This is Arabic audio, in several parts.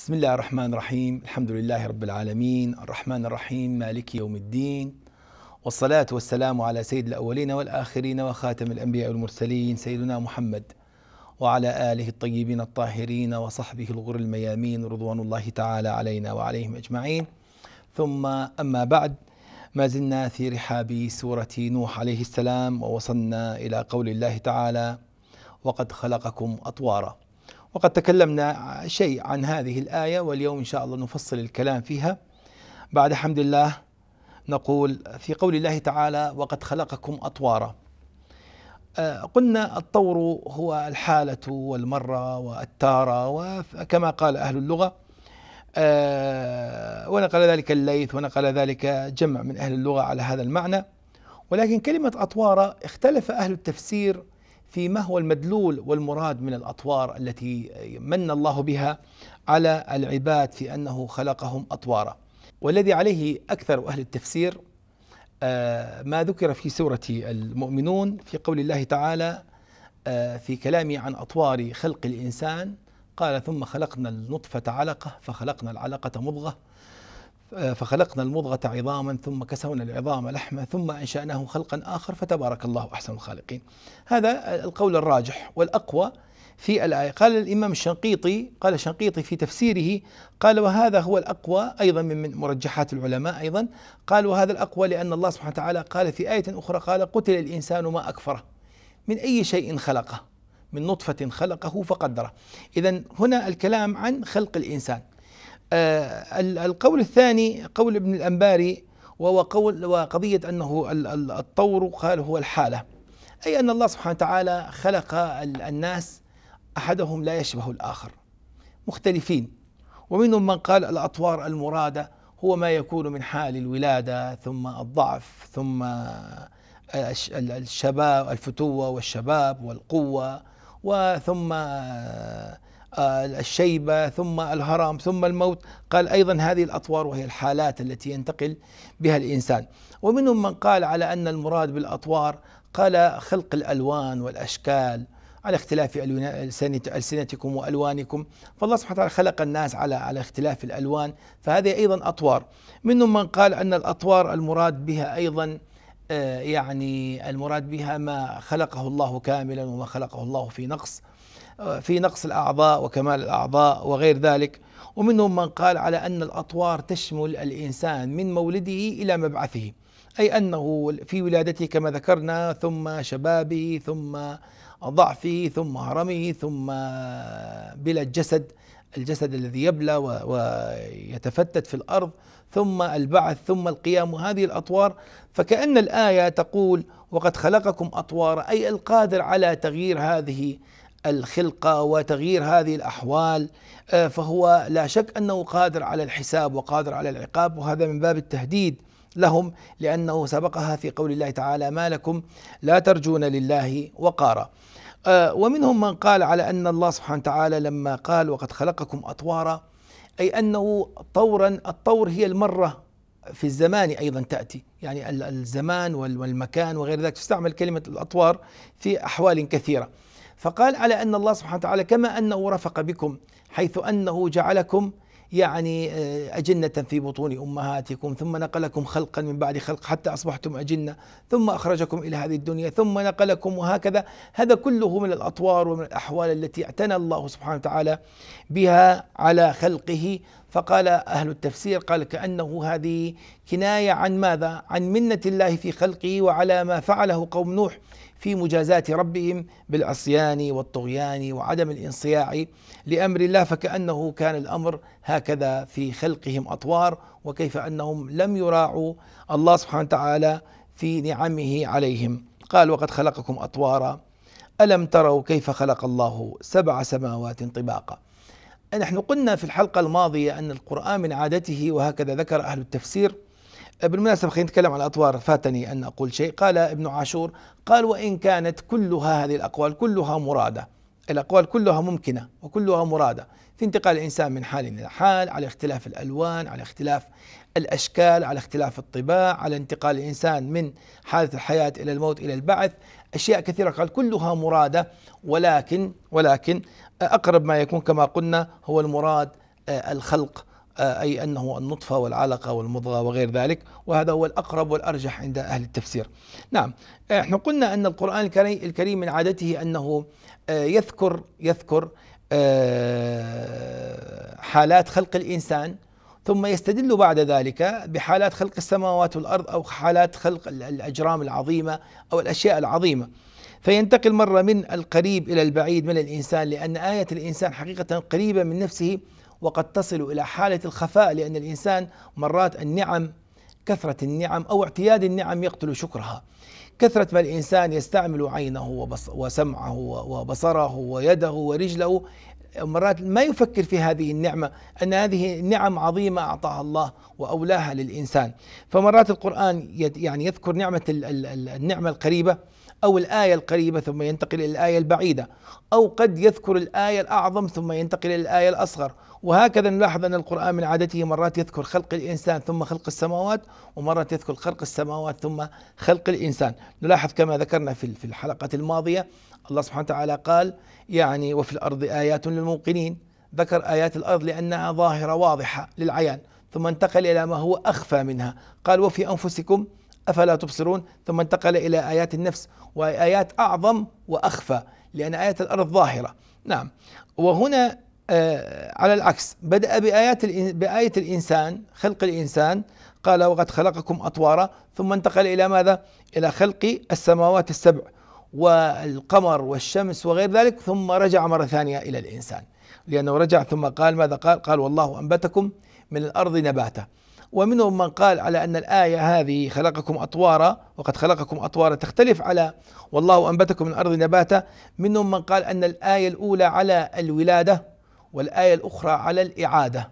بسم الله الرحمن الرحيم الحمد لله رب العالمين الرحمن الرحيم مالك يوم الدين والصلاة والسلام على سيد الأولين والآخرين وخاتم الأنبياء والمرسلين سيدنا محمد وعلى آله الطيبين الطاهرين وصحبه الغر الميامين رضوان الله تعالى علينا وعليهم أجمعين ثم أما بعد ما زلنا في رحاب سورة نوح عليه السلام ووصلنا إلى قول الله تعالى وقد خلقكم أطوارا وقد تكلمنا شيء عن هذه الآية واليوم إن شاء الله نفصل الكلام فيها بعد حمد الله نقول في قول الله تعالى وقد خلقكم أطوارا آه، قلنا الطور هو الحالة والمرة والتارة وكما قال أهل اللغة آه، ونقل ذلك الليث ونقل ذلك جمع من أهل اللغة على هذا المعنى ولكن كلمة أطوارة اختلف أهل التفسير فيما هو المدلول والمراد من الأطوار التي من الله بها على العباد في أنه خلقهم أطوارا والذي عليه أكثر أهل التفسير آه، ما ذكر في سورة المؤمنون في قول الله تعالى آه، في كلامي عن أطوار خلق الإنسان قال ثم خلقنا النطفة علقة فخلقنا العلقة مضغة آه، فخلقنا المضغة عظاما ثم كسونا العظام لحما ثم أنشأناه خلقا آخر فتبارك الله أحسن الخالقين هذا القول الراجح والأقوى في الآية قال الإمام الشنقيطي قال الشنقيطي في تفسيره قال وهذا هو الأقوى أيضا من مرجحات العلماء أيضا قال وهذا الأقوى لأن الله سبحانه وتعالى قال في آية أخرى قال قتل الإنسان ما أكفره من أي شيء خلقه من نطفة خلقه فقدره إذا هنا الكلام عن خلق الإنسان آه، القول الثاني قول ابن الأنباري وهو قول وقضية أنه الطور قال هو الحالة أي أن الله سبحانه وتعالى خلق الناس أحدهم لا يشبه الآخر مختلفين ومنهم من قال الأطوار المرادة هو ما يكون من حال الولادة ثم الضعف ثم الشباب الفتوة والشباب والقوة وثم آه، الشيبة ثم الهرم ثم الموت قال أيضا هذه الأطوار وهي الحالات التي ينتقل بها الإنسان ومنهم من قال على أن المراد بالأطوار قال خلق الألوان والأشكال على اختلاف ألسنتكم وألوانكم فالله سبحانه وتعالى خلق الناس على على اختلاف الألوان فهذه أيضا أطوار منهم من قال أن الأطوار المراد بها أيضا آه، يعني المراد بها ما خلقه الله كاملا وما خلقه الله في نقص في نقص الأعضاء وكمال الأعضاء وغير ذلك ومنهم من قال على أن الأطوار تشمل الإنسان من مولده إلى مبعثه أي أنه في ولادته كما ذكرنا ثم شبابه ثم ضعفه ثم هرمه ثم بلا الجسد الجسد الذي يبلى ويتفتت في الارض ثم البعث ثم القيام وهذه الاطوار فكان الايه تقول وقد خلقكم اطوارا اي القادر على تغيير هذه الخلقة وتغيير هذه الأحوال آه، فهو لا شك أنه قادر على الحساب وقادر على العقاب وهذا من باب التهديد لهم لأنه سبقها في قول الله تعالى ما لكم لا ترجون لله وقارا آه، ومنهم من قال على أن الله سبحانه وتعالى لما قال وقد خلقكم أطوارا أي أنه طورا الطور هي المرة في الزمان أيضا تأتي يعني الزمان والمكان وغير ذلك تستعمل كلمة الأطوار في أحوال كثيرة فقال على أن الله سبحانه وتعالى كما أنه رفق بكم حيث أنه جعلكم يعني آه، أجنة في بطون أمهاتكم ثم نقلكم خلقا من بعد خلق حتى أصبحتم أجنة ثم أخرجكم إلى هذه الدنيا ثم نقلكم وهكذا هذا كله من الأطوار ومن الأحوال التي اعتنى الله سبحانه وتعالى بها على خلقه فقال أهل التفسير قال كأنه هذه كناية عن ماذا؟ عن منة الله في خلقه وعلى ما فعله قوم نوح في مجازاة ربهم بالعصيان والطغيان وعدم الانصياع لأمر الله فكأنه كان الأمر هكذا في خلقهم أطوار وكيف أنهم لم يراعوا الله سبحانه وتعالى في نعمه عليهم قال وقد خلقكم أطوارا ألم تروا كيف خلق الله سبع سماوات طباقا نحن قلنا في الحلقة الماضية أن القرآن من عادته وهكذا ذكر أهل التفسير بالمناسبة خلينا نتكلم على الأطوار فاتني أن أقول شيء قال ابن عاشور قال وإن كانت كلها هذه الأقوال كلها مرادة الأقوال كلها ممكنة وكلها مرادة في انتقال الإنسان من حال إلى حال على اختلاف الألوان على اختلاف الأشكال على اختلاف الطباع على انتقال الإنسان من حالة الحياة إلى الموت إلى البعث أشياء كثيرة قال كلها مرادة ولكن ولكن أقرب ما يكون كما قلنا هو المراد آه، الخلق آه، أي أنه النطفة والعلقة والمضغة وغير ذلك وهذا هو الأقرب والأرجح عند أهل التفسير نعم آه، احنا قلنا أن القرآن الكريم من عادته أنه آه، يذكر يذكر حالات خلق الإنسان ثم يستدل بعد ذلك بحالات خلق السماوات والأرض أو حالات خلق الأجرام العظيمة أو الأشياء العظيمة فينتقل مرة من القريب إلى البعيد من الإنسان لأن آية الإنسان حقيقة قريبة من نفسه وقد تصل إلى حالة الخفاء لأن الإنسان مرات النعم كثرة النعم أو اعتياد النعم يقتل شكرها كثرة ما الإنسان يستعمل عينه وسمعه وبصره ويده ورجله مرات ما يفكر في هذه النعمة أن هذه نعم عظيمة أعطاها الله وأولاها للإنسان فمرات القرآن يعني يذكر نعمة النعمة القريبة أو الآية القريبة ثم ينتقل إلى الآية البعيدة أو قد يذكر الآية الأعظم ثم ينتقل إلى الآية الأصغر وهكذا نلاحظ أن القرآن من عادته مرات يذكر خلق الإنسان ثم خلق السماوات ومرات يذكر خلق السماوات ثم خلق الإنسان نلاحظ كما ذكرنا في الحلقة الماضية الله سبحانه وتعالى قال يعني وفي الأرض آيات للموقنين ذكر آيات الأرض لأنها ظاهرة واضحة للعيان ثم انتقل إلى ما هو أخفى منها قال وفي أنفسكم أفلا تبصرون ثم انتقل إلى آيات النفس وآيات أعظم وأخفى لأن آيات الأرض ظاهرة نعم وهنا آه، على العكس بدأ بآيات بآية الإنسان خلق الإنسان قال وقد خلقكم أطوارا ثم انتقل إلى ماذا؟ إلى خلق السماوات السبع والقمر والشمس وغير ذلك ثم رجع مرة ثانية إلى الإنسان لأنه رجع ثم قال ماذا قال؟ قال والله أنبتكم من الأرض نباتا ومنهم من قال على أن الآية هذه خلقكم أطوارا وقد خلقكم أطوارا تختلف على والله أنبتكم من الأرض نباتا منهم من قال أن الآية الأولى على الولادة والآية الأخرى على الإعادة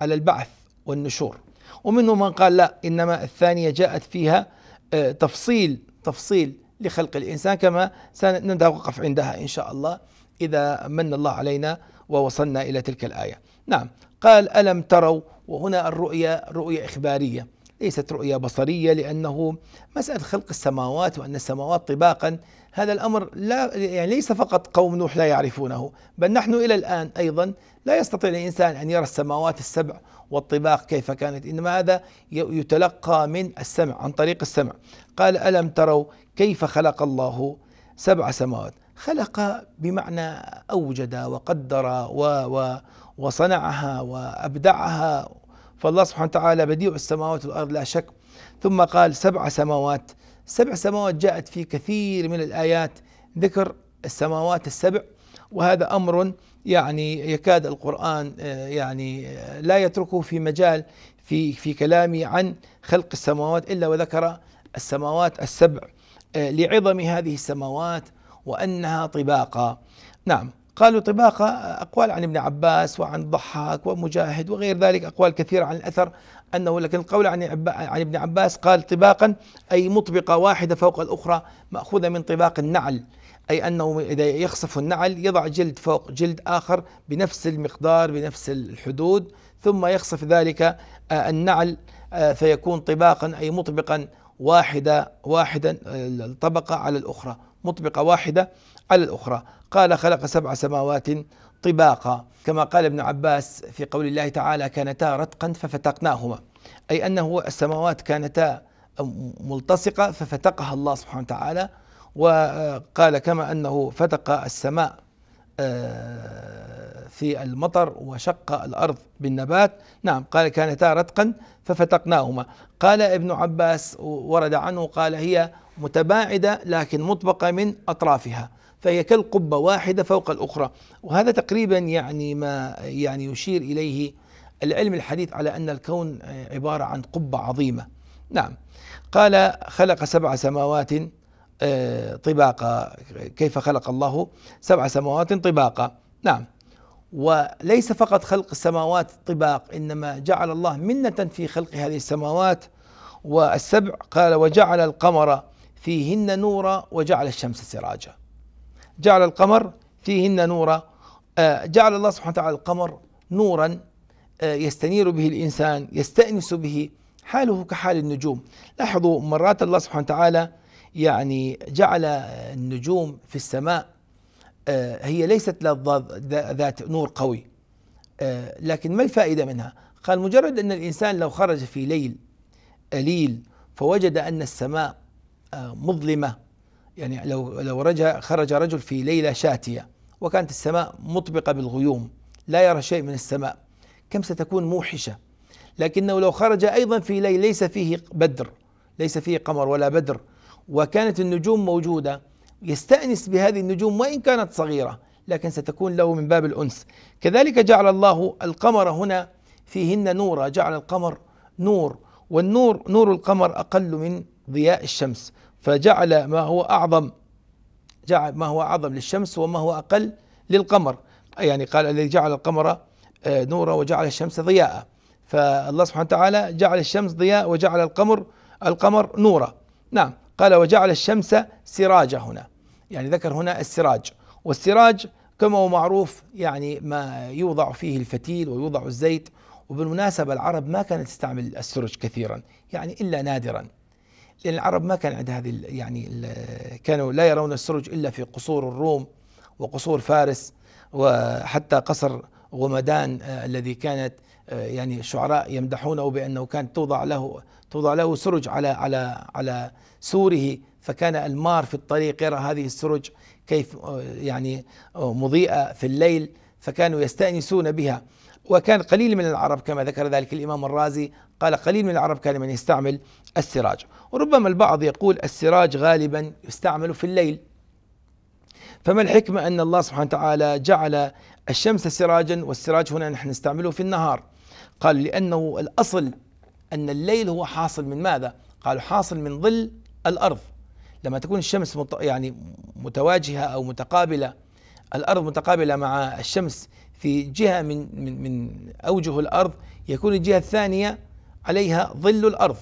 على البعث والنشور ومنهم من قال لا إنما الثانية جاءت فيها آه، تفصيل تفصيل لخلق الإنسان كما سنتوقف عندها إن شاء الله إذا من الله علينا ووصلنا إلى تلك الآية نعم قال ألم تروا وهنا الرؤية رؤية إخبارية ليست رؤية بصرية لأنه مسألة خلق السماوات وأن السماوات طباقا هذا الأمر لا يعني ليس فقط قوم نوح لا يعرفونه بل نحن إلى الآن أيضا لا يستطيع الإنسان أن يرى السماوات السبع والطباق كيف كانت إنما هذا يتلقى من السمع عن طريق السمع قال ألم تروا كيف خلق الله سبع سماوات خلق بمعنى أوجد وقدر و و وصنعها وأبدعها فالله سبحانه وتعالى بديع السماوات والأرض لا شك ثم قال سبع سماوات سبع سماوات جاءت في كثير من الآيات ذكر السماوات السبع وهذا أمر يعني يكاد القرآن آه، يعني آه، لا يتركه في مجال في في كلامي عن خلق السماوات إلا وذكر السماوات السبع آه، لعظم هذه السماوات وأنها طباقة نعم قالوا طباقة أقوال عن ابن عباس وعن ضحاك ومجاهد وغير ذلك أقوال كثيرة عن الأثر أنه لكن القول عن عن ابن عباس قال طباقا أي مطبقة واحدة فوق الأخرى مأخوذة من طباق النعل أي أنه إذا يخسف النعل يضع جلد فوق جلد آخر بنفس المقدار بنفس الحدود ثم يخسف ذلك آه، النعل آه، فيكون طباقا أي مطبقا واحدة واحدا آه، الطبقة على الأخرى مطبقة واحدة على الأخرى قال خلق سبع سماوات طباقا كما قال ابن عباس في قول الله تعالى كانتا رتقا ففتقناهما أي أنه السماوات كانتا ملتصقة ففتقها الله سبحانه وتعالى وقال كما أنه فتق السماء آه، في المطر وشق الأرض بالنبات نعم قال كانتا رتقا ففتقناهما قال ابن عباس ورد عنه قال هي متباعدة لكن مطبقة من أطرافها فهي كالقبة واحدة فوق الأخرى وهذا تقريبا يعني ما يعني يشير إليه العلم الحديث على أن الكون عبارة عن قبة عظيمة نعم قال خلق سبع سماوات آه، طباقا كيف خلق الله سبع سماوات طباقا نعم وليس فقط خلق السماوات طباق انما جعل الله منة في خلق هذه السماوات والسبع قال وجعل القمر فيهن نورا وجعل الشمس سراجا جعل القمر فيهن نورا آه، جعل الله سبحانه وتعالى القمر نورا آه، يستنير به الإنسان يستأنس به حاله كحال النجوم لاحظوا مرات الله سبحانه وتعالى يعني جعل النجوم في السماء آه، هي ليست ذات نور قوي آه، لكن ما الفائدة منها قال مجرد أن الإنسان لو خرج في ليل قليل فوجد أن السماء مظلمة يعني لو لو رجع خرج رجل في ليلة شاتية وكانت السماء مطبقة بالغيوم لا يرى شيء من السماء كم ستكون موحشة لكنه لو خرج أيضا في ليل ليس فيه بدر ليس فيه قمر ولا بدر وكانت النجوم موجودة يستأنس بهذه النجوم وإن كانت صغيرة لكن ستكون له من باب الأنس كذلك جعل الله القمر هنا فيهن نورا جعل القمر نور والنور نور القمر أقل من ضياء الشمس فجعل ما هو أعظم جعل ما هو أعظم للشمس وما هو أقل للقمر يعني قال الذي جعل القمر آه، نورا وجعل الشمس ضياء فالله سبحانه وتعالى جعل الشمس ضياء وجعل القمر القمر نورا نعم قال وجعل الشمس سراجا هنا يعني ذكر هنا السراج والسراج كما هو معروف يعني ما يوضع فيه الفتيل ويوضع الزيت وبالمناسبة العرب ما كانت تستعمل السرج كثيرا يعني إلا نادرا لأن العرب ما كان عندها هذه يعني كانوا لا يرون السرج إلا في قصور الروم وقصور فارس وحتى قصر غمدان آه، الذي كانت آه، يعني الشعراء يمدحونه بانه كانت توضع له توضع له سرج على على على سوره فكان المار في الطريق يرى هذه السرج كيف آه، يعني مضيئه في الليل فكانوا يستانسون بها وكان قليل من العرب كما ذكر ذلك الامام الرازي قال قليل من العرب كان من يستعمل السراج وربما البعض يقول السراج غالبا يستعمل في الليل فما الحكمة أن الله سبحانه وتعالى جعل الشمس سراجا والسراج هنا نحن نستعمله في النهار قال لأنه الأصل أن الليل هو حاصل من ماذا؟ قالوا حاصل من ظل الأرض لما تكون الشمس يعني متواجهة أو متقابلة الأرض متقابلة مع الشمس في جهة من من من أوجه الأرض يكون الجهة الثانية عليها ظل الأرض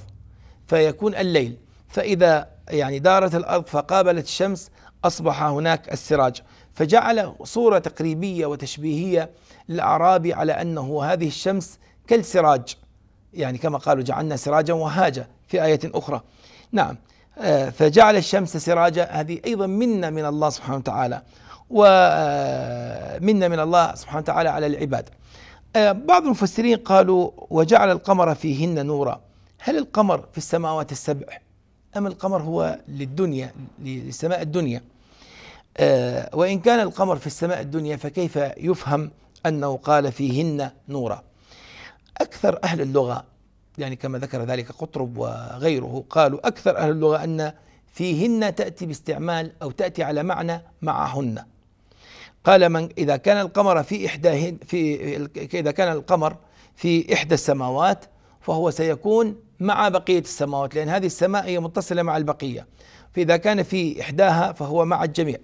فيكون الليل فإذا يعني دارت الأرض فقابلت الشمس أصبح هناك السراج فجعل صورة تقريبية وتشبيهية للأعرابي على أنه هذه الشمس كالسراج يعني كما قالوا جعلنا سراجا وهاجا في آية أخرى نعم آه، فجعل الشمس سراجا هذه أيضا منا من الله سبحانه وتعالى ومنا آه، من الله سبحانه وتعالى على العباد آه، بعض المفسرين قالوا وجعل القمر فيهن نورا هل القمر في السماوات السبع أم القمر هو للدنيا لسماء الدنيا آه وإن كان القمر في السماء الدنيا فكيف يفهم أنه قال فيهن نورا أكثر أهل اللغة يعني كما ذكر ذلك قطرب وغيره قالوا أكثر أهل اللغة أن فيهن تأتي باستعمال أو تأتي على معنى معهن قال من إذا كان القمر في إحداهن في إذا كان القمر في إحدى السماوات فهو سيكون مع بقية السماوات لأن هذه السماء هي متصلة مع البقية فإذا كان في إحداها فهو مع الجميع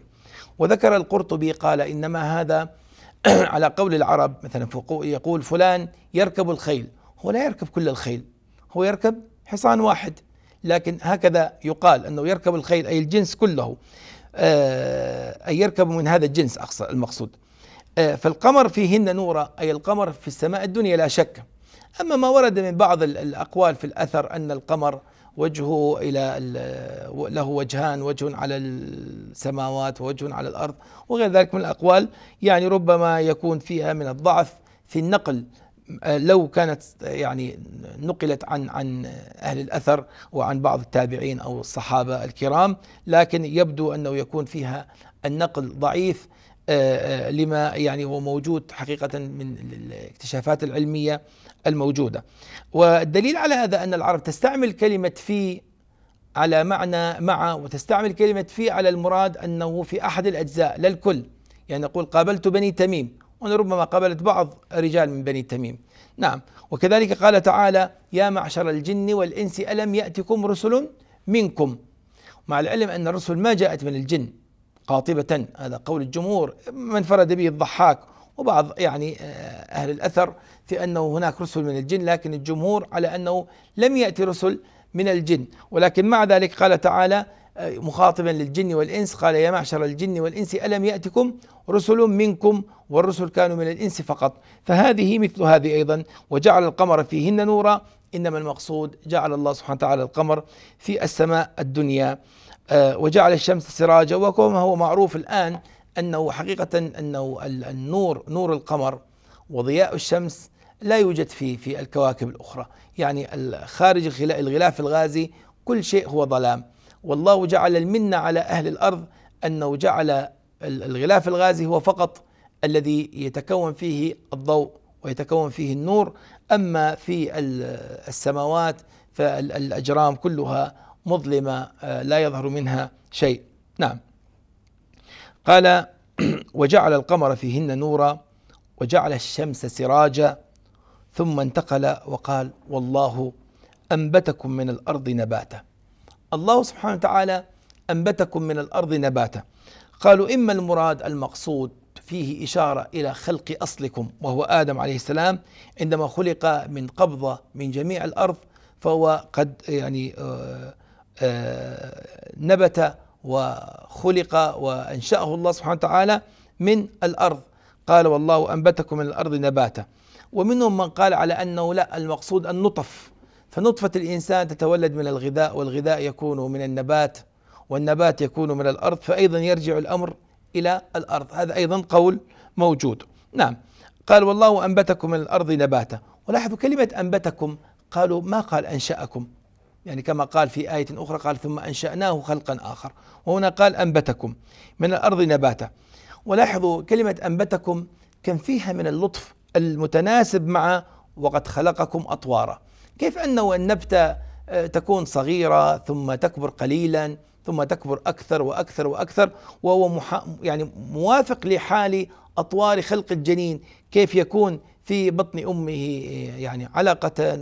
وذكر القرطبي قال إنما هذا على قول العرب مثلا يقول فلان يركب الخيل هو لا يركب كل الخيل هو يركب حصان واحد لكن هكذا يقال أنه يركب الخيل أي الجنس كله آه، أي يركب من هذا الجنس المقصود آه، فالقمر فيهن نورا أي القمر في السماء الدنيا لا شك أما ما ورد من بعض الأقوال في الأثر أن القمر وجهه إلى له وجهان وجه على السماوات ووجه على الأرض وغير ذلك من الأقوال يعني ربما يكون فيها من الضعف في النقل آه، لو كانت يعني نقلت عن عن اهل الاثر وعن بعض التابعين او الصحابه الكرام لكن يبدو انه يكون فيها النقل ضعيف آه، آه، لما يعني هو موجود حقيقة من الاكتشافات العلمية الموجودة والدليل على هذا أن العرب تستعمل كلمة في على معنى مع وتستعمل كلمة في على المراد أنه في أحد الأجزاء لا الكل يعني نقول قابلت بني تميم وربما قابلت بعض رجال من بني تميم نعم وكذلك قال تعالى يا معشر الجن والإنس ألم يأتكم رسل منكم مع العلم أن الرسل ما جاءت من الجن قاطبة هذا قول الجمهور من انفرد به الضحاك وبعض يعني آه، أهل الأثر في أنه هناك رسل من الجن لكن الجمهور على أنه لم يأتي رسل من الجن ولكن مع ذلك قال تعالى آه، مخاطبا للجن والإنس قال يا معشر الجن والإنس ألم يأتكم رسل منكم والرسل كانوا من الإنس فقط فهذه مثل هذه أيضا وجعل القمر فيهن نورا إنما المقصود جعل الله سبحانه وتعالى القمر في السماء الدنيا آه، وجعل الشمس سراجا وكما هو معروف الآن أنه حقيقة أنه النور نور القمر وضياء الشمس لا يوجد في في الكواكب الأخرى يعني خارج الغلاف الغازي كل شيء هو ظلام والله جعل المنة على أهل الأرض أنه جعل الغلاف الغازي هو فقط الذي يتكون فيه الضوء ويتكون فيه النور أما في السماوات فالأجرام كلها مظلمة آه، لا يظهر منها شيء نعم قال وجعل القمر فيهن نورا وجعل الشمس سراجا ثم انتقل وقال والله أنبتكم من الأرض نباتا الله سبحانه وتعالى أنبتكم من الأرض نباتا قالوا إما المراد المقصود فيه إشارة إلى خلق أصلكم وهو آدم عليه السلام عندما خلق من قبضة من جميع الأرض فهو قد يعني آه آه، نبت وخلق وانشاه الله سبحانه وتعالى من الارض قال والله انبتكم من الارض نباتا ومنهم من قال على انه لا المقصود النطف فنطفه الانسان تتولد من الغذاء والغذاء يكون من النبات والنبات يكون من الارض فايضا يرجع الامر الى الارض هذا ايضا قول موجود نعم قال والله انبتكم من الارض نباتا ولاحظوا كلمه انبتكم قالوا ما قال انشاكم يعني كما قال في آية أخرى قال ثم أنشأناه خلقا آخر وهنا قال أنبتكم من الأرض نباتا ولاحظوا كلمة أنبتكم كان فيها من اللطف المتناسب مع وقد خلقكم أطوارا كيف أنه النبتة آه، تكون صغيرة ثم تكبر قليلا ثم تكبر أكثر وأكثر وأكثر وهو يعني موافق لحال أطوار خلق الجنين كيف يكون في بطن امه يعني علقه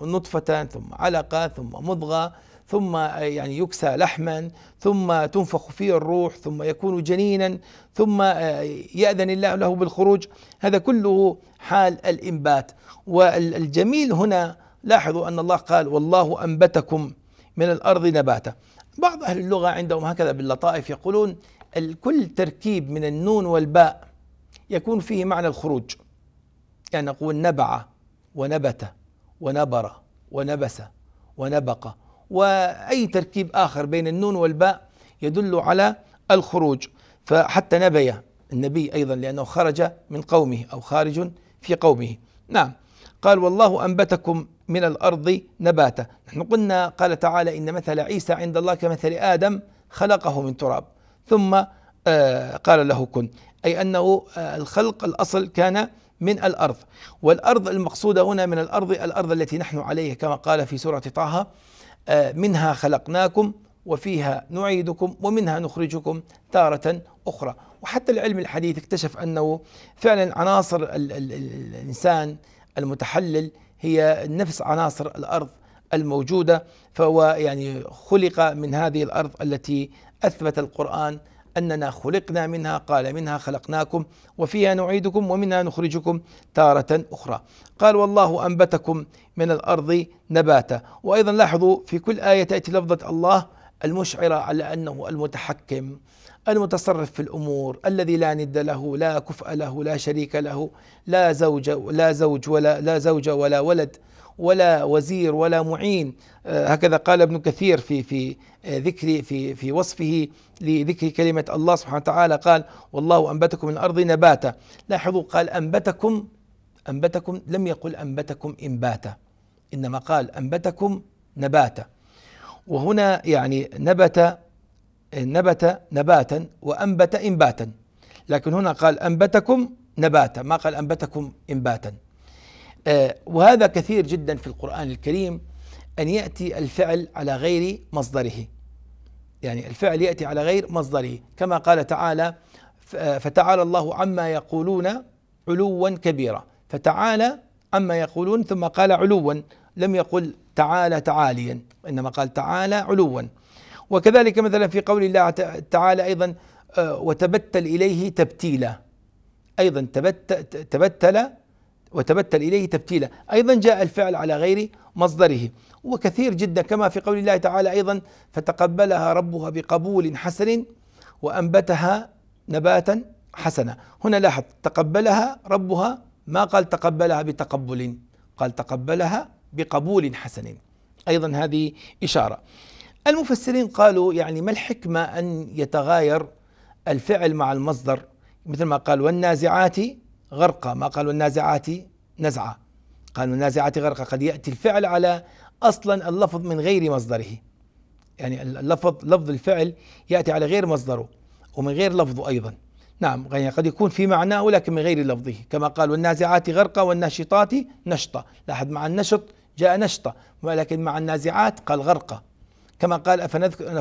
ونطفه ثم علقه ثم مضغه ثم يعني يكسى لحما ثم تنفخ فيه الروح ثم يكون جنينا ثم ياذن الله له بالخروج هذا كله حال الانبات والجميل هنا لاحظوا ان الله قال والله انبتكم من الارض نباتا بعض اهل اللغه عندهم هكذا باللطائف يقولون كل تركيب من النون والباء يكون فيه معنى الخروج يعني نقول نبع ونبت ونبر ونبس ونبق وأي تركيب آخر بين النون والباء يدل على الخروج فحتى نبي النبي أيضا لأنه خرج من قومه أو خارج في قومه نعم قال والله أنبتكم من الأرض نباتا نحن قلنا قال تعالى إن مثل عيسى عند الله كمثل آدم خلقه من تراب ثم آه، قال له كن أي أنه آه، الخلق الأصل كان من الأرض والأرض المقصودة هنا من الأرض الأرض التي نحن عليها كما قال في سورة طه آه، منها خلقناكم وفيها نعيدكم ومنها نخرجكم تارة أخرى وحتى العلم الحديث اكتشف أنه فعلا عناصر ال ال الإنسان المتحلل هي نفس عناصر الأرض الموجودة فهو يعني خلق من هذه الأرض التي أثبت القرآن أننا خلقنا منها قال منها خلقناكم وفيها نعيدكم ومنها نخرجكم تارة أخرى قال والله أنبتكم من الأرض نباتا وأيضا لاحظوا في كل آية تأتي لفظة الله المشعرة على أنه المتحكم المتصرف في الامور الذي لا ند له لا كفء له لا شريك له لا زوج لا زوج ولا لا زوج ولا ولد ولا وزير ولا معين آه، هكذا قال ابن كثير في في آه، ذكر في في وصفه لذكر كلمه الله سبحانه وتعالى قال والله انبتكم من الارض نباتا لاحظوا قال انبتكم انبتكم لم يقل انبتكم انباتا انما قال انبتكم نباتا وهنا يعني نبت نبت نباتا وانبت انباتا لكن هنا قال انبتكم نباتا ما قال انبتكم انباتا آه، وهذا كثير جدا في القرآن الكريم أن يأتي الفعل على غير مصدره يعني الفعل يأتي على غير مصدره كما قال تعالى فتعالى الله عما يقولون علوا كبيرا فتعالى عما يقولون ثم قال علوا لم يقل تعالى تعاليا إنما قال تعالى علوا وكذلك مثلا في قول الله تعالى أيضا آه، وتبتل إليه تبتيلا أيضا تبتل وتبتل إليه تبتيلا أيضا جاء الفعل على غير مصدره وكثير جدا كما في قول الله تعالى أيضا فتقبلها ربها بقبول حسن وأنبتها نباتا حسنا هنا لاحظ تقبلها ربها ما قال تقبلها بتقبل قال تقبلها بقبول حسن أيضا هذه إشارة المفسرين قالوا يعني ما الحكمة أن يتغاير الفعل مع المصدر مثل ما قال والنازعات غرقة ما قالوا النازعات نزعة قالوا النازعات غرقة قد يأتي الفعل على أصلا اللفظ من غير مصدره يعني اللفظ لفظ الفعل يأتي على غير مصدره ومن غير لفظه أيضا نعم يعني قد يكون في معناه ولكن من غير لفظه كما قالوا النازعات غرقا والناشطات نشطة لاحظ مع النشط جاء نشطة ولكن مع النازعات قال غرقة كما قال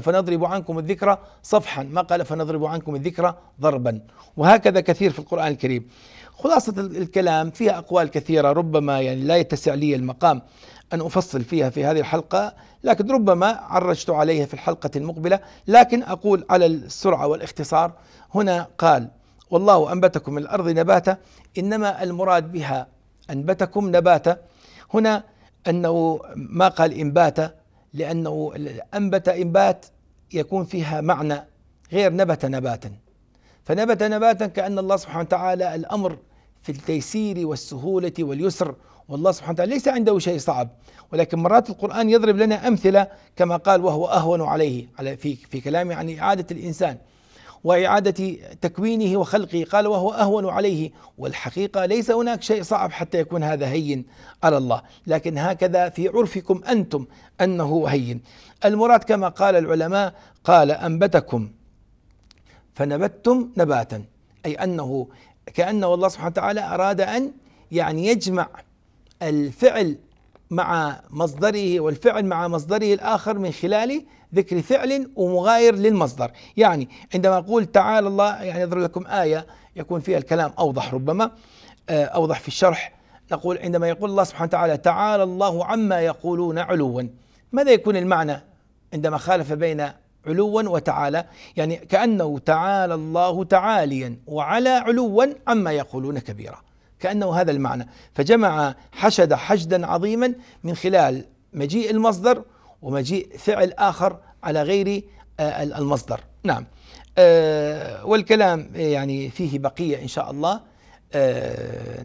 فنضرب عنكم الذكر صفحا ما قال فنضرب عنكم الذكر ضربا وهكذا كثير في القرآن الكريم خلاصة الكلام فيها أقوال كثيرة ربما يعني لا يتسع لي المقام أن أفصل فيها في هذه الحلقة لكن ربما عرجت عليها في الحلقة المقبلة لكن أقول على السرعة والاختصار هنا قال والله أنبتكم من الأرض نباتا إنما المراد بها أنبتكم نباتا هنا أنه ما قال إنباتا لأنه أنبت إنبات يكون فيها معنى غير نبت نباتا فنبت نباتا كأن الله سبحانه وتعالى الأمر في التيسير والسهولة واليسر والله سبحانه وتعالى ليس عنده شيء صعب ولكن مرات القرآن يضرب لنا أمثلة كما قال وهو أهون عليه على في في كلامه عن إعادة الإنسان وإعادة تكوينه وخلقه قال وهو أهون عليه والحقيقة ليس هناك شيء صعب حتى يكون هذا هين على الله لكن هكذا في عرفكم أنتم أنه هين المراد كما قال العلماء قال أنبتكم فنبتتم نباتا أي أنه كأنه الله سبحانه وتعالى أراد أن يعني يجمع الفعل مع مصدره والفعل مع مصدره الآخر من خلال ذكر فعل ومغاير للمصدر يعني عندما أقول تعالى الله يعني أضرب لكم آية يكون فيها الكلام أوضح ربما آه، أوضح في الشرح نقول عندما يقول الله سبحانه وتعالى تعالى الله عما يقولون علوا ماذا يكون المعنى عندما خالف بين علوا وتعالى يعني كأنه تعالى الله تعاليا وعلى علوا عما يقولون كبيرا كأنه هذا المعنى فجمع حشد حشدا عظيما من خلال مجيء المصدر ومجيء فعل آخر على غير آه، المصدر نعم آه، والكلام آه، يعني فيه بقية إن شاء الله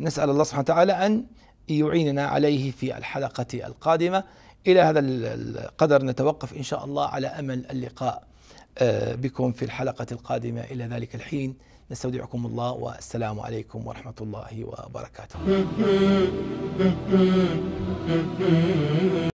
نسأل الله سبحانه وتعالى أن يعيننا عليه في الحلقة القادمة إلى هذا القدر نتوقف إن شاء الله على أمل اللقاء آه، بكم في الحلقة القادمة إلى ذلك الحين نستودعكم الله والسلام عليكم ورحمة الله وبركاته